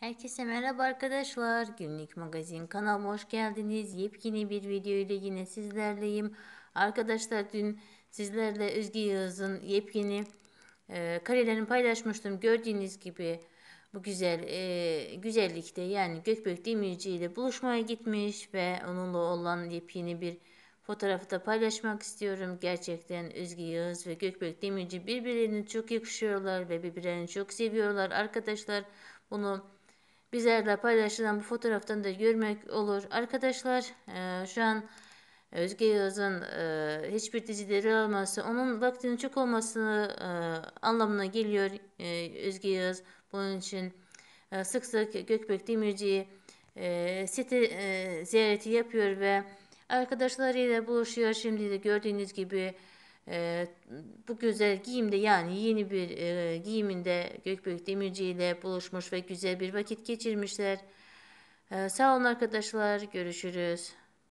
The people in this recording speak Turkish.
Herkese merhaba arkadaşlar. Günlük magazin kanalıma hoş geldiniz. Yepyeni bir video ile yine sizlerleyim. Arkadaşlar dün sizlerle Özge Yağız'ın yepyeni e, karelerini paylaşmıştım. Gördüğünüz gibi bu güzel e, güzellikte yani Gökbek Demirci ile buluşmaya gitmiş ve onunla olan yepyeni bir fotoğrafı da paylaşmak istiyorum. Gerçekten Özge Yağız ve Gökbek Demirci birbirlerini çok yakışıyorlar ve birbirlerini çok seviyorlar. Arkadaşlar bunu bizlerle paylaşılan bu fotoğraftan da görmek olur. Arkadaşlar e, şu an Özge Yoz'un e, hiçbir dizide yer alması onun vaktinin çok olması e, anlamına geliyor Özge Yoz. Bunun için sık sık Gökbek Demirci'yi site ziyareti yapıyor ve arkadaşlarıyla buluşuyor. Şimdi de gördüğünüz gibi ee, bu güzel giyimde yani yeni bir e, giyiminde Gökbük Demirci ile buluşmuş ve güzel bir vakit geçirmişler. Ee, sağ olun arkadaşlar görüşürüz.